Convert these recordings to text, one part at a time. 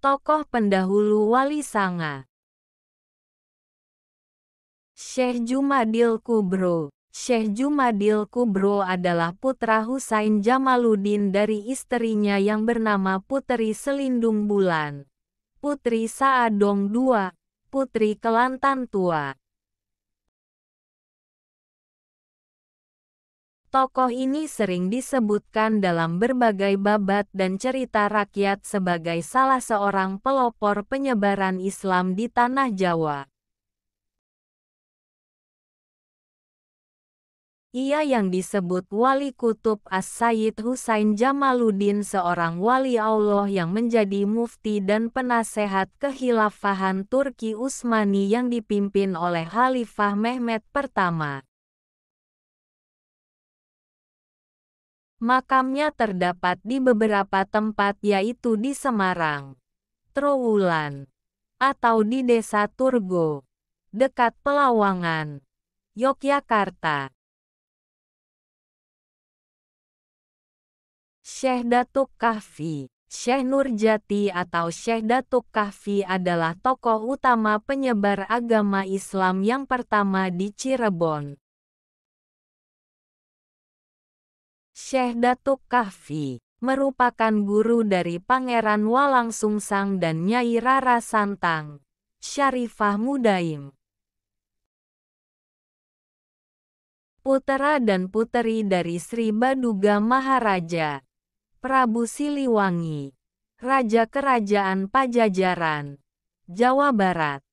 tokoh pendahulu Wali Sanga. Syekh Jumadil Kubro Syekh Jumadil Kubro adalah putra Husain Jamaluddin dari istrinya yang bernama Putri Selindung Bulan. Putri Saadong II, Putri Kelantan Tua. Tokoh ini sering disebutkan dalam berbagai babat dan cerita rakyat sebagai salah seorang pelopor penyebaran Islam di tanah Jawa. Ia yang disebut Wali Kutub As-Sayyid Husain Jamaluddin seorang wali Allah yang menjadi mufti dan penasehat kehilafahan Turki Utsmani yang dipimpin oleh Khalifah Mehmed I. Makamnya terdapat di beberapa tempat yaitu di Semarang, Trowulan, atau di Desa Turgo, dekat Pelawangan, Yogyakarta. Syekh Datuk Kahfi Syekh Nurjati atau Syekh Datuk Kahfi adalah tokoh utama penyebar agama Islam yang pertama di Cirebon. Syekh Datuk Kahfi, merupakan guru dari Pangeran Walang Sungsang dan Nyai Rara Santang, Syarifah Mudaim. Putera dan puteri dari Sri Baduga Maharaja, Prabu Siliwangi, Raja Kerajaan Pajajaran, Jawa Barat.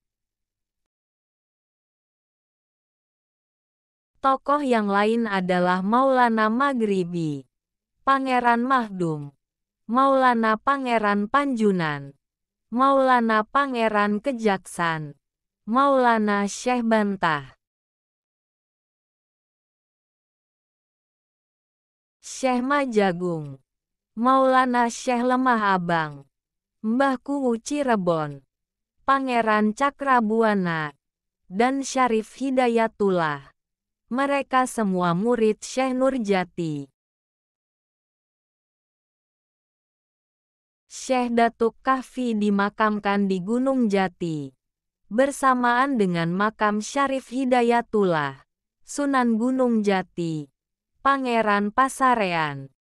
Tokoh yang lain adalah Maulana Maghribi, Pangeran Mahdum, Maulana Pangeran Panjunan, Maulana Pangeran Kejaksan, Maulana Syekh Bantah. Syekh Majagung, Maulana Syekh Lemah Abang, Mbah Rebon, Pangeran Cakrabuana, dan Syarif Hidayatullah. Mereka semua murid Syekh Nurjati. Syekh Datuk Kahfi dimakamkan di Gunung Jati. Bersamaan dengan makam Syarif Hidayatullah, Sunan Gunung Jati, Pangeran Pasarean.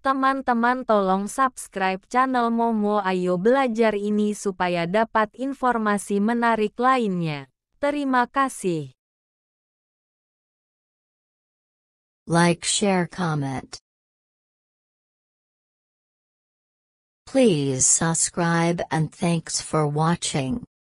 Teman-teman tolong subscribe channel Momo Ayo Belajar ini supaya dapat informasi menarik lainnya. Terima kasih. Like, share, comment. Please subscribe and thanks for watching.